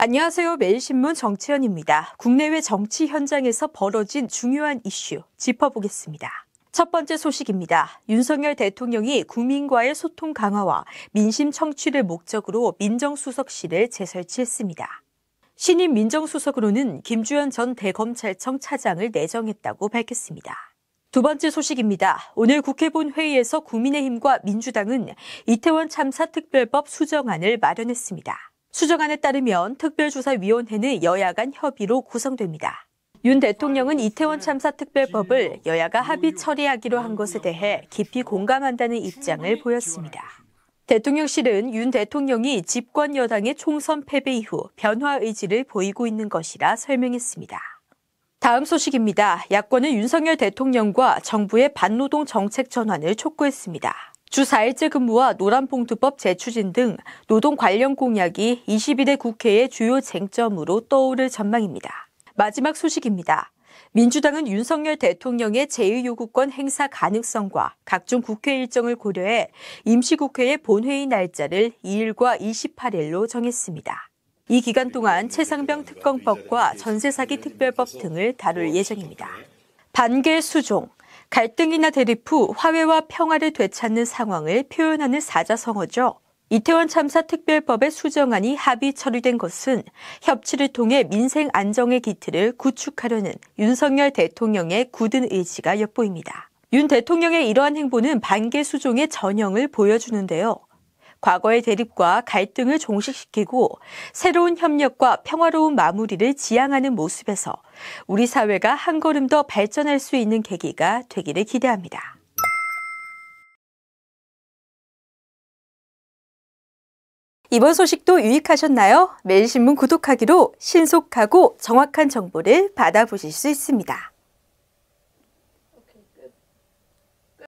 안녕하세요. 매일신문 정채연입니다. 국내외 정치 현장에서 벌어진 중요한 이슈 짚어보겠습니다. 첫 번째 소식입니다. 윤석열 대통령이 국민과의 소통 강화와 민심 청취를 목적으로 민정수석실을 재설치했습니다. 신임 민정수석으로는 김주현 전 대검찰청 차장을 내정했다고 밝혔습니다. 두 번째 소식입니다. 오늘 국회 본회의에서 국민의힘과 민주당은 이태원 참사 특별법 수정안을 마련했습니다. 수정안에 따르면 특별조사위원회는 여야 간 협의로 구성됩니다. 윤 대통령은 이태원 참사 특별법을 여야가 합의 처리하기로 한 것에 대해 깊이 공감한다는 입장을 보였습니다. 대통령실은 윤 대통령이 집권 여당의 총선 패배 이후 변화 의지를 보이고 있는 것이라 설명했습니다. 다음 소식입니다. 야권은 윤석열 대통령과 정부의 반노동 정책 전환을 촉구했습니다. 주 4일제 근무와 노란봉투법 재추진 등 노동 관련 공약이 22대 국회의 주요 쟁점으로 떠오를 전망입니다. 마지막 소식입니다. 민주당은 윤석열 대통령의 제1요구권 행사 가능성과 각종 국회 일정을 고려해 임시국회의 본회의 날짜를 2일과 28일로 정했습니다. 이 기간 동안 최상병 특검법과 전세사기 특별법 등을 다룰 예정입니다. 반개 수종, 갈등이나 대립 후 화해와 평화를 되찾는 상황을 표현하는 사자성어죠. 이태원 참사 특별법의 수정안이 합의 처리된 것은 협치를 통해 민생 안정의 기틀을 구축하려는 윤석열 대통령의 굳은 의지가 엿보입니다. 윤 대통령의 이러한 행보는 반개 수종의 전형을 보여주는데요. 과거의 대립과 갈등을 종식시키고 새로운 협력과 평화로운 마무리를 지향하는 모습에서 우리 사회가 한 걸음 더 발전할 수 있는 계기가 되기를 기대합니다. 이번 소식도 유익하셨나요? 매일신문 구독하기로 신속하고 정확한 정보를 받아보실 수 있습니다.